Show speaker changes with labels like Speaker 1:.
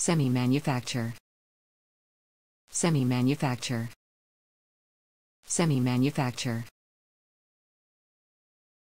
Speaker 1: Semi-manufacture. Semi-manufacture. Semi-manufacture.